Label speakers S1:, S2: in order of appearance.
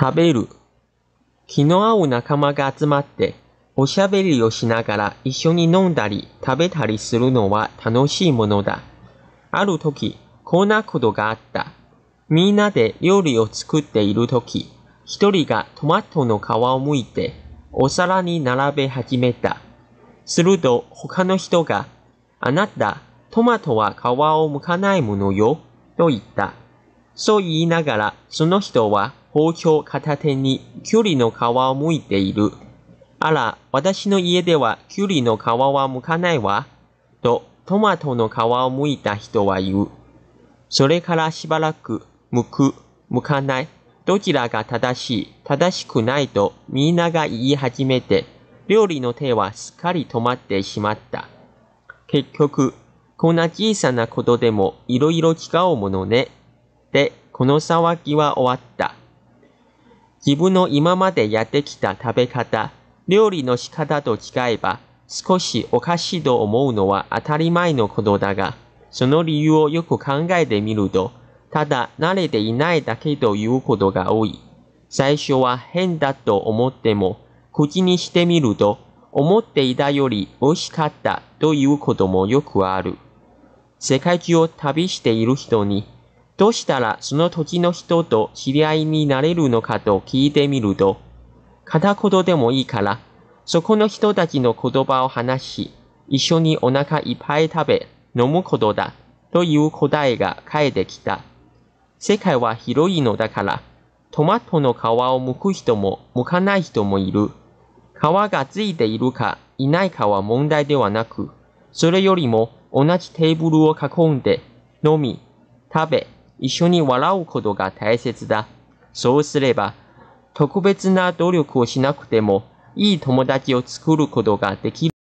S1: 食べる。気の合う仲間が集まって、おしゃべりをしながら一緒に飲んだり食べたりするのは楽しいものだ。ある時、こんなことがあった。みんなで料理を作っている時、一人がトマトの皮をむいて、お皿に並べ始めた。すると他の人が、あなた、トマトは皮を剥かないものよ、と言った。そう言いながら、その人は包丁片手にキュウリの皮を剥いている。あら、私の家ではキュウリの皮は剥かないわ。と、トマトの皮を剥いた人は言う。それからしばらく、剥く、剥かない、どちらが正しい、正しくないとみんなが言い始めて、料理の手はすっかり止まってしまった。結局、こんな小さなことでもいろいろ違うものね。ってこの騒ぎは終わった。自分の今までやってきた食べ方、料理の仕方と違えば少しおかしいと思うのは当たり前のことだが、その理由をよく考えてみると、ただ慣れていないだけということが多い。最初は変だと思っても、口にしてみると、思っていたより美味しかったということもよくある。世界中を旅している人にどうしたらその土地の人と知り合いになれるのかと聞いてみると、片言でもいいから、そこの人たちの言葉を話し、一緒にお腹いっぱい食べ、飲むことだ、という答えが返ってきた。世界は広いのだから、トマトの皮を剥く人も剥かない人もいる。皮がついているかいないかは問題ではなく、それよりも同じテーブルを囲んで、飲み、食べ、一緒に笑うことが大切だ。そうすれば、特別な努力をしなくても、いい友達を作ることができる。